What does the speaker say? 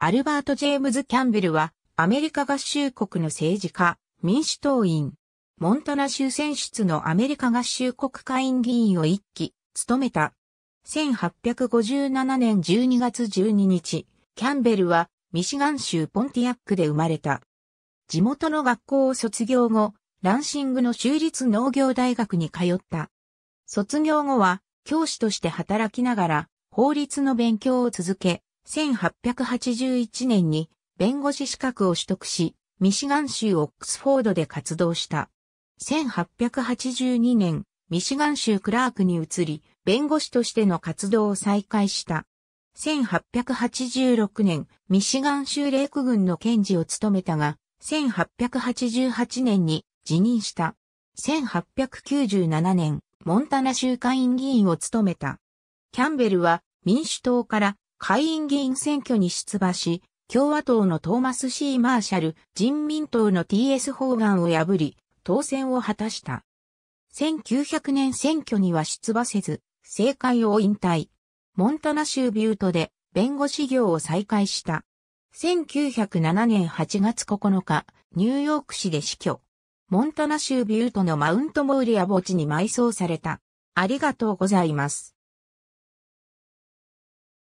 アルバート・ジェームズ・キャンベルは、アメリカ合衆国の政治家、民主党員、モンタナ州選出のアメリカ合衆国会員議員を一期、務めた。1857年12月12日、キャンベルは、ミシガン州ポンティアックで生まれた。地元の学校を卒業後、ランシングの州立農業大学に通った。卒業後は、教師として働きながら、法律の勉強を続け、1881年に弁護士資格を取得し、ミシガン州オックスフォードで活動した。1882年、ミシガン州クラークに移り、弁護士としての活動を再開した。1886年、ミシガン州レーク軍の検事を務めたが、1888年に辞任した。1897年、モンタナ州会員議員を務めた。キャンベルは民主党から会員議員選挙に出馬し、共和党のトーマス・シー・マーシャル、人民党の T.S. ホーガンを破り、当選を果たした。1900年選挙には出馬せず、政界を引退。モンタナ州ビュートで弁護士業を再開した。1907年8月9日、ニューヨーク市で死去。モンタナ州ビュートのマウントモーリア墓地に埋葬された。ありがとうございます。